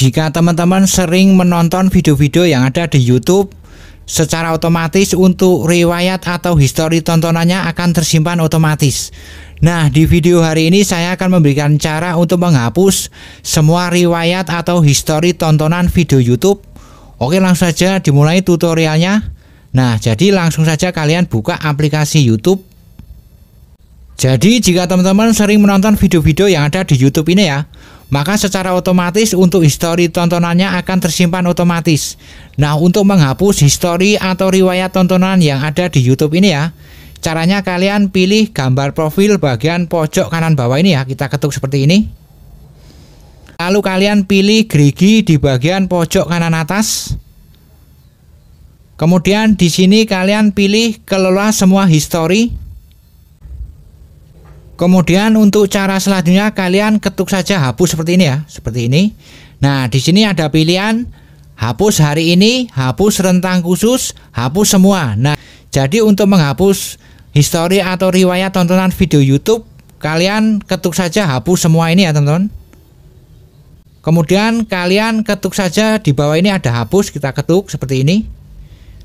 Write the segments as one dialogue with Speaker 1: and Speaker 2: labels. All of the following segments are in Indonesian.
Speaker 1: Jika teman-teman sering menonton video-video yang ada di YouTube, secara otomatis untuk riwayat atau histori tontonannya akan tersimpan otomatis. Nah, di video hari ini saya akan memberikan cara untuk menghapus semua riwayat atau histori tontonan video YouTube. Oke, langsung saja dimulai tutorialnya. Nah, jadi langsung saja kalian buka aplikasi YouTube. Jadi, jika teman-teman sering menonton video-video yang ada di YouTube ini ya, maka secara otomatis untuk histori tontonannya akan tersimpan otomatis. Nah, untuk menghapus histori atau riwayat tontonan yang ada di YouTube ini ya, caranya kalian pilih gambar profil bagian pojok kanan bawah ini ya, kita ketuk seperti ini. Lalu kalian pilih gerigi di bagian pojok kanan atas. Kemudian di sini kalian pilih kelola semua histori. Kemudian untuk cara selanjutnya kalian ketuk saja hapus seperti ini ya, seperti ini. Nah, di sini ada pilihan hapus hari ini, hapus rentang khusus, hapus semua. Nah, jadi untuk menghapus histori atau riwayat tontonan video YouTube, kalian ketuk saja hapus semua ini ya, teman-teman. Kemudian kalian ketuk saja di bawah ini ada hapus, kita ketuk seperti ini.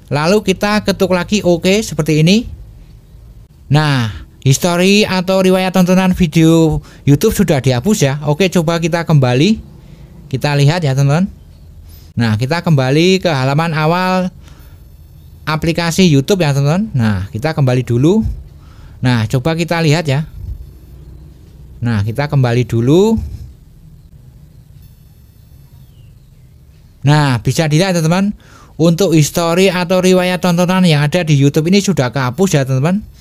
Speaker 1: Lalu kita ketuk lagi oke OK, seperti ini. Nah, History atau riwayat tontonan video YouTube sudah dihapus ya. Oke, coba kita kembali. Kita lihat ya, teman-teman. Nah, kita kembali ke halaman awal aplikasi YouTube ya, teman-teman. Nah, kita kembali dulu. Nah, coba kita lihat ya. Nah, kita kembali dulu. Nah, bisa dilihat teman-teman, untuk history atau riwayat tontonan yang ada di YouTube ini sudah kehapus ya, teman-teman.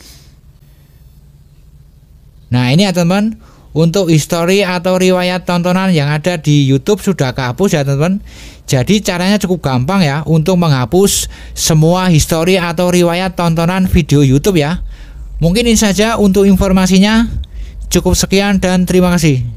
Speaker 1: Nah ini ya teman-teman untuk histori atau riwayat tontonan yang ada di YouTube sudah kehapus ya teman-teman. Jadi caranya cukup gampang ya untuk menghapus semua histori atau riwayat tontonan video YouTube ya. Mungkin ini saja untuk informasinya. Cukup sekian dan terima kasih.